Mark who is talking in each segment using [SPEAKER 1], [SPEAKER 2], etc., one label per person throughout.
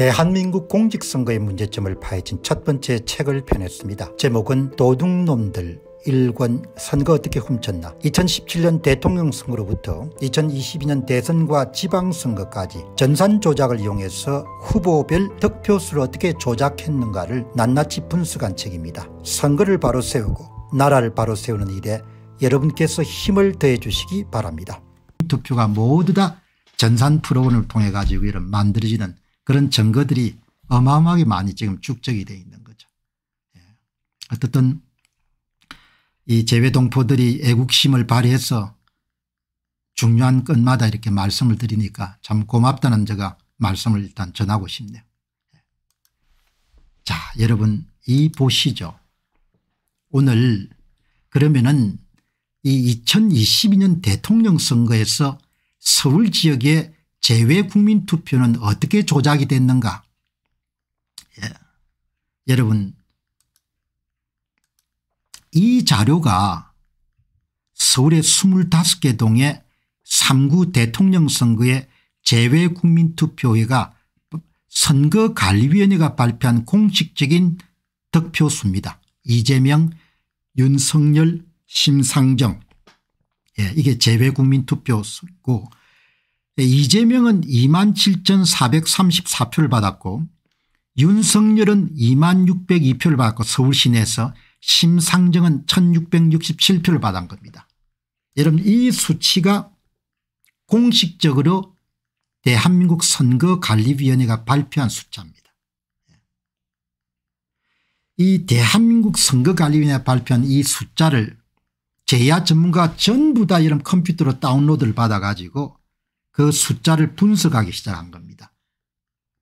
[SPEAKER 1] 대한민국 공직선거의 문제점을 파헤친 첫 번째 책을 펴냈습니다. 제목은 도둑놈들 일권 선거 어떻게 훔쳤나 2017년 대통령 선거로부터 2022년 대선과 지방선거까지 전산 조작을 이용해서 후보별 득표수를 어떻게 조작했는가를 낱낱이 분수간 책입니다. 선거를 바로 세우고 나라를 바로 세우는 일에 여러분께서 힘을 더해 주시기 바랍니다. 득표가 모두 다 전산 프로그램을 통해 가지고 이런 만들어지는 그런 증거들이 어마어마하게 많이 지금 축적이 되어 있는 거죠. 예. 어쨌든 이 재외동포들이 애국심을 발휘해서 중요한 건마다 이렇게 말씀을 드리니까 참 고맙다는 제가 말씀을 일단 전하고 싶네요. 예. 자 여러분 이 보시죠. 오늘 그러면은 이 2022년 대통령 선거에서 서울 지역의 재외 국민 투표는 어떻게 조작이 됐는가 예. 여러분 이 자료가 서울의 25개 동의 3구 대통령 선거의 재외 국민 투표회가 선거관리위원회가 발표한 공식적인 득표수입니다. 이재명, 윤석열, 심상정 예, 이게 재외국민투표고 네, 이재명은 27,434표를 받았고 윤석열은 2602표를 받았고 서울 시내에서 심상정은 1667표를 받은 겁니다. 여러분 이 수치가 공식적으로 대한민국 선거관리위원회가 발표한 숫자입니다. 이 대한민국 선거관리위원회가 발표한 이 숫자를 제야 전문가 전부 다 이런 컴퓨터로 다운로드를 받아가지고 그 숫자를 분석하기 시작한 겁니다.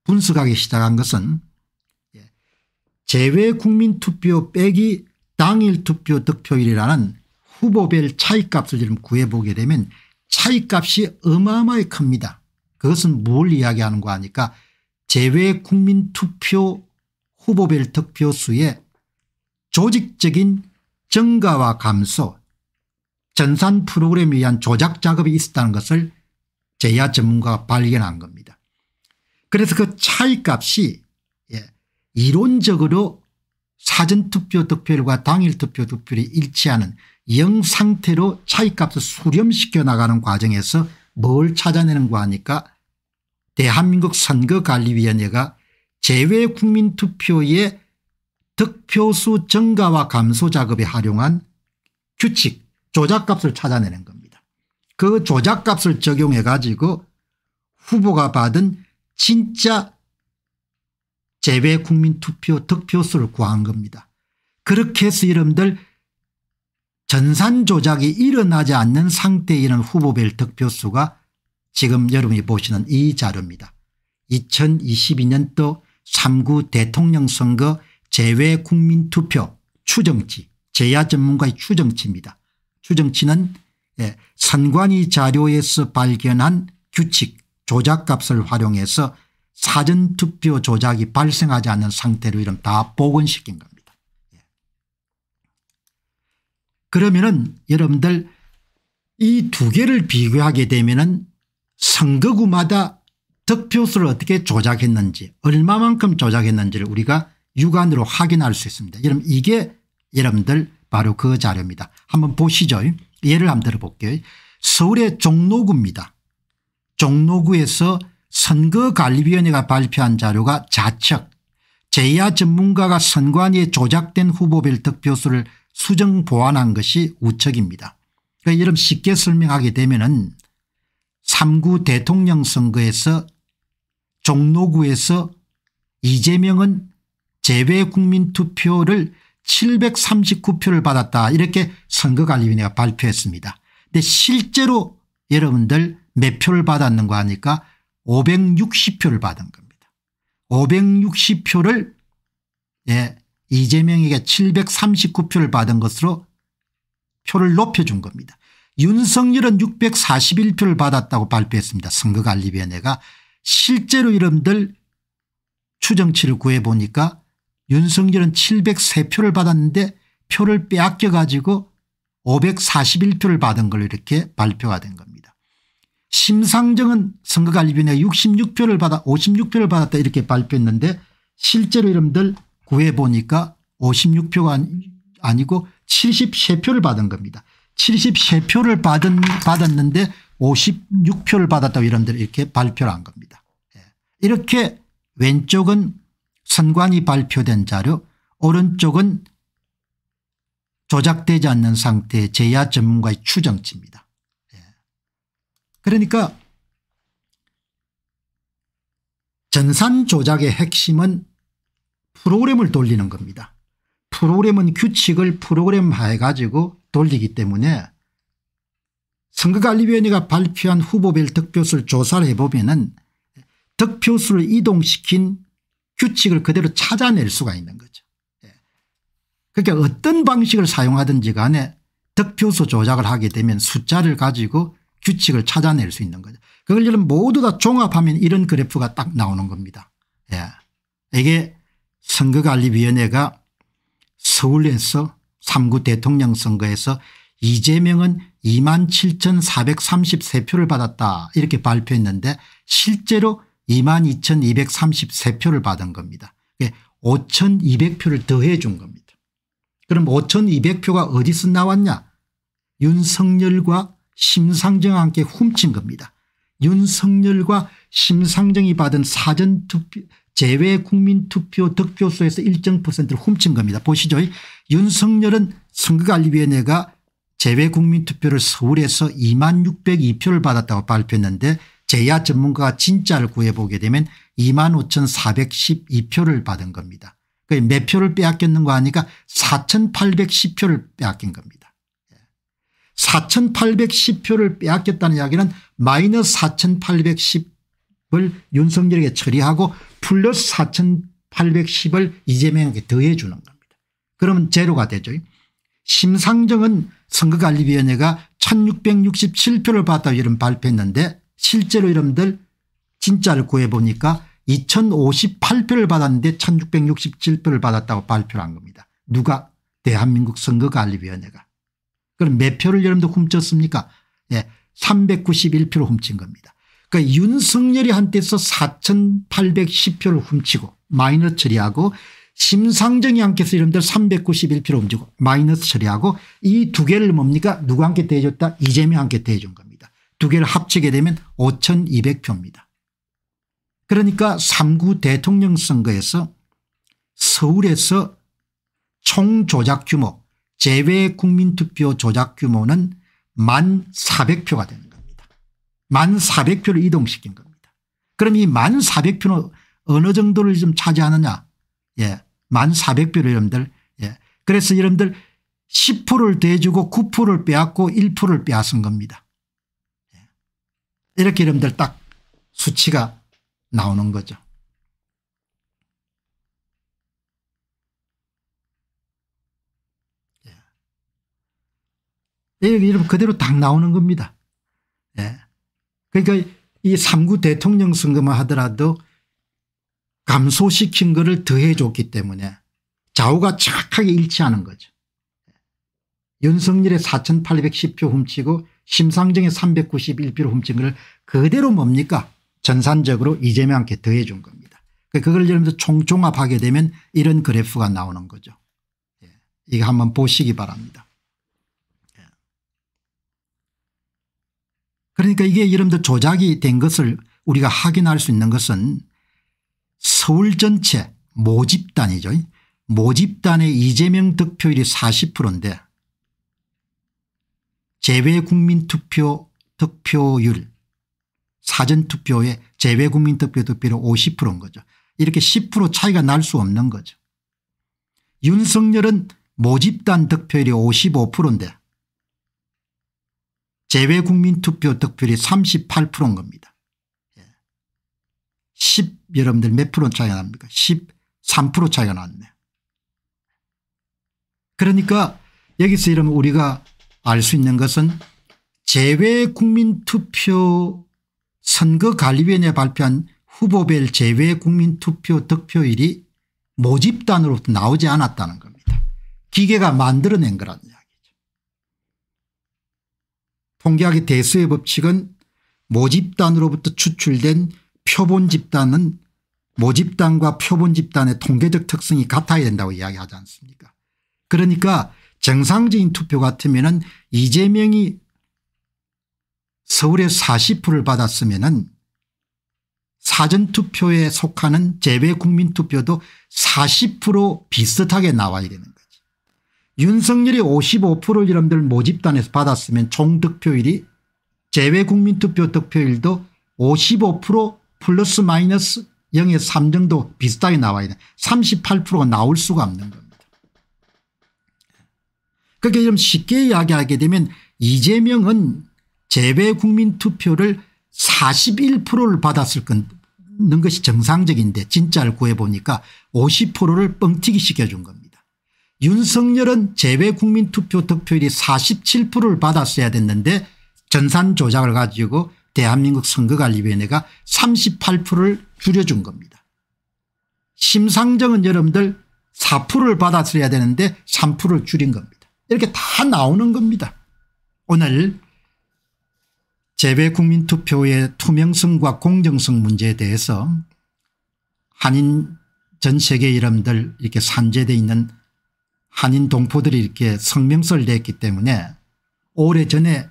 [SPEAKER 1] 분석하기 시작한 것은 예, 제외 국민투표 빼기 당일 투표 득표율이라는 후보별 차이값을 지금 구해보게 되면 차이값이 어마어마히 큽니다. 그것은 뭘 이야기하는가 하니까 제외 국민투표 후보별 득표수의 조직적인 증가와 감소 전산 프로그램에 의한 조작 작업이 있었다는 것을 제야 전문가가 발견한 겁니다. 그래서 그 차이값이 예, 이론적으로 사전투표 득표율과 당일투표 득표율이 일치하는 영상태로 차이값을 수렴시켜 나가는 과정에서 뭘 찾아내는가 하니까 대한민국 선거관리위원회가 제외국민투표의 득표수 증가와 감소 작업에 활용한 규칙 조작값을 찾아내는 겁니다. 그 조작값을 적용해 가지고 후보가 받은 진짜 재외 국민 투표 득표수를 구한 겁니다. 그렇게 해서 여러분들 전산 조작이 일어나지 않는 상태에 있는 후보별 득표수가 지금 여러분이 보시는 이 자료입니다. 2022년도 3구 대통령 선거 재외 국민투표 추정치 제야 전문가의 추정치입니다. 추정치는 예, 선관위 자료에서 발견한 규칙 조작값을 활용해서 사전투표 조작이 발생하지 않는 상태로 이런 다 복원시킨 겁니다. 예. 그러면은 여러분들 이 두 개를 비교하게 되면은 선거구마다 득표수를 어떻게 조작했는지 얼마만큼 조작했는지를 우리가 육안으로 확인할 수 있습니다. 여러분 이게 여러분들 바로 그 자료입니다. 한번 보시죠. 예를 한번 들어볼게요. 서울의 종로구입니다. 종로구에서 선거관리위원회가 발표한 자료가 자측 제야 전문가가 선관위에 조작된 후보별 득표수를 수정 보완한 것이 우측입니다. 그러니까 여러분 쉽게 설명하게 되면 은 3구 대통령 선거에서 종로구에서 이재명은 재외국민투표를 739표를 받았다 이렇게 선거관리위원회가 발표했습니다. 근데 실제로 여러분들 몇 표를 받았는가 하니까 560표를 받은 겁니다. 560표를 예, 이재명에게 739표를 받은 것으로 표를 높여준 겁니다. 윤석열은 641표를 받았다고 발표했습니다. 선거관리위원회가 실제로 여러분들 추정치를 구해보니까 윤석열은 703표를 받았는데 표를 빼앗겨 가지고 541표를 받은 걸 이렇게 발표가 된 겁니다. 심상정은 선거관리위원회 66표를 받아 56표를 받았다 이렇게 발표했는데 실제로 여러분들 구해보니까 56표가 아니고 73표를 받은 겁니다. 73표를 받은 받았는데 56표를 받았다고 여러분들 이렇게 발표를 한 겁니다. 예. 이렇게 왼쪽은 선관위 발표된 자료 오른쪽은 조작되지 않는 상태의 제야 전문가의 추정치입니다. 예. 그러니까 전산 조작의 핵심은 프로그램을 돌리는 겁니다. 프로그램은 규칙을 프로그램화해 가지고 돌리기 때문에 선거관리위원회가 발표한 후보별 득표수를 조사를 해보면 은 득표수를 이동시킨 규칙을 그대로 찾아낼 수가 있는 거죠. 예. 그러니까 어떤 방식을 사용하든지 간에 득표수 조작을 하게 되면 숫자를 가지고 규칙을 찾아낼 수 있는 거죠. 그걸 모두 다 종합하면 이런 그래프가 딱 나오는 겁니다. 예. 이게 선거관리위원회가 서울에서 3구 대통령 선거에서 이재명은 27,433표를 받았다 이렇게 발표했는데 실제로 22,233표를 받은 겁니다. 5,200표를 더해 준 겁니다. 그럼 5,200표가 어디서 나왔냐 윤석열과 심상정 함께 훔친 겁니다. 윤석열과 심상정이 받은 사전투표 제외 국민투표 득표수에서 일정 퍼센트를 훔친 겁니다. 보시죠. 윤석열은 선거관리위원회가 제외 국민투표를 서울에서 2만 602표를 받았다고 발표했는데 제야 전문가가 진짜를 구해보게 되면 25,412표를 받은 겁니다. 그 몇 표를 빼앗겼는 거 아니까 4,810표를 빼앗긴 겁니다. 4,810표를 예. 빼앗겼다는 이야기는 마이너스 4,810을 윤석열에게 처리하고 플러스 4,810을 이재명에게 더해 주는 겁니다. 그러면 제로가 되죠. 심상정은 선거관리위원회가 1,667표를 받았다 이런 발표했는데 실제로 여러분들 진짜를 구해보니까 2058표를 받았는데 1667표를 받았다고 발표를 한 겁니다. 누가 대한민국 선거관리위원회가. 그럼 몇 표를 여러분들 훔쳤습니까 예, 391표를 훔친 겁니다. 그러니까 윤석열이 한테서 4810표를 훔치고 마이너스 처리하고 심상정이 한께서 여러분들 391표를 훔치고 마이너스 처리하고 이 두 개를 뭡니까 누구한테 대해줬다 이재명한테 대해준 겁니다. 두 개를 합치게 되면 5200표입니다. 그러니까 3구 대통령 선거에서 서울에서 총 조작 규모 제외 국민투표 조작 규모는 1만 400표가 되는 겁니다. 1만 400표를 이동시킨 겁니다. 그럼 이 1만 400표는 어느 정도를 좀 차지하느냐 예, 1만 400표를 여러분들 예. 그래서 여러분들 10%를 대주고 9%를 빼앗고 1%를 빼앗은 겁니다. 이렇게 여러분들 딱 수치가 나오는 거죠. 예. 이름 그대로 딱 나오는 겁니다. 예. 그러니까 이 3구 대통령 선거만 하더라도 감소시킨 거를 더해줬기 때문에 좌우가 정확하게 일치하는 거죠. 예. 윤석열의 4810표 훔치고 심상정의 391표를 훔친 걸 그대로 뭡니까 전산적으로 이재명한테 더해 준 겁니다. 그러니까 그걸 예를 들어 총종합하게 되면 이런 그래프가 나오는 거죠. 예. 이거 한번 보시기 바랍니다. 예. 그러니까 이게 예를 들어 조작이 된 것을 우리가 확인할 수 있는 것은 서울 전체 모집단이죠. 모집단의 이재명 득표율이 40%인데 재외국민투표 득표율 사전투표의 재외국민투표 득표율 50%인 거죠. 이렇게 10% 차이가 날 수 없는 거죠. 윤석열은 모집단 득표율이 55%인데 재외국민투표 득표율이 38%인 겁니다. 10 예. 여러분들 몇 프로 차이가 납니까 13% 차이가 났네. 그러니까 여기서 이러면 우리가 알수 있는 것은 제외국민투표 선거관리위원회 발표한 후보별 제외국민투표 득표율이 모집단으로부터 나오지 않았다는 겁니다. 기계가 만들어낸 거란 이야기죠. 통계학의 대수의 법칙은 모집단으로부터 추출된 표본 집단은 모집단과 표본 집단의 통계적 특성이 같아야 된다고 이야기하지 않습니까 그러니까 정상적인 투표 같으면 이재명이 서울에 40%를 받았으면 사전투표에 속하는 재외국민투표도 40% 비슷하게 나와야 되는 거지. 윤석열이 55%를 여러분들 모집단에서 받았으면 총 득표율이 재외국민투표 득표율도 55% 플러스 마이너스 0 3 정도 비슷하게 나와야 돼. 38%가 나올 수가 없는 겁니다. 그게좀 쉽게 이야기하게 되면 이재명은 재배국민투표를 41%를 받았을 건는 것이 정상적인데 진짜를 구해보니까 50%를 뻥튀기 시켜준 겁니다. 윤석열은 재외국민투표 득표율이 47%를 받았어야 됐는데 전산 조작을 가지고 대한민국 선거관리위원회가 38%를 줄여준 겁니다. 심상정은 여러분들 4%를 받았어야 되는데 3%를 줄인 겁니다. 이렇게 다 나오는 겁니다. 오늘 재배국민투표의 투명성과 공정성 문제에 대해서 한인 전 세계 이름들 이렇게 산재되 있는 한인 동포들이 이렇게 성명서를 냈기 때문에 오래전에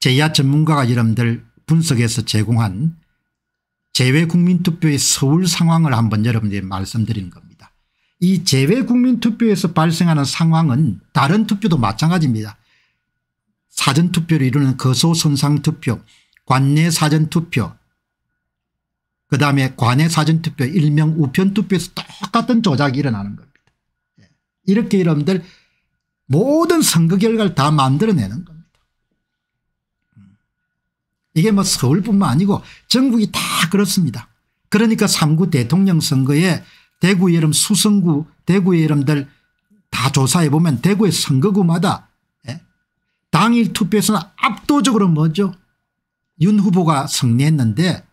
[SPEAKER 1] 제야 전문가가 여러분들 분석해서 제공한 재외국민투표의 서울 상황을 한번 여러분들이 말씀드린 겁니다. 이 재외국민투표에서 발생하는 상황은 다른 투표도 마찬가지입니다. 사전투표를 이루는 거소선상투표 관내 사전투표 그다음에 관내 사전투표 일명 우편투표에서 똑같은 조작이 일어나는 겁니다. 예. 이렇게 여러분들 모든 선거 결과를 다 만들어내는 겁니다. 음. 이게 뭐 서울뿐만 아니고 전국이 다 그렇습니다. 그러니까 3구 대통령 선거에 대구의 이름 수성구 대구의 이름들 다 조사해 보면 대구의 선거구마다 예? 당일 투표에서는 압도적으로 뭐죠 윤 후보가 승리했는데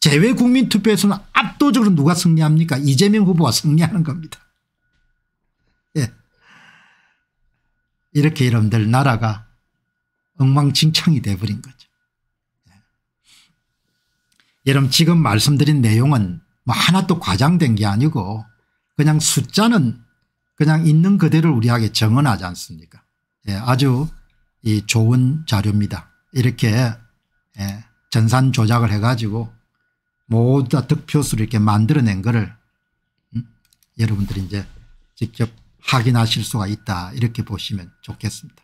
[SPEAKER 1] 제외 국민투표에서는 압도적으로 누가 승리합니까 이재명 후보가 승리하는 겁니다. 예. 이렇게 여러분들 나라가 엉망진창이 돼버린 거죠. 예. 여러분 지금 말씀드린 내용은 뭐 하나도 과장된 게 아니고 그냥 숫자는 그냥 있는 그대로 우리에게 정언하지 않습니까 예, 아주 이 좋은 자료입니다. 이렇게 예, 전산 조작을 해가지고 모두 다 득표수를 이렇게 만들어낸 거를 음? 여러분들이 이제 직접 확인하실 수가 있다 이렇게 보시면 좋겠습니다.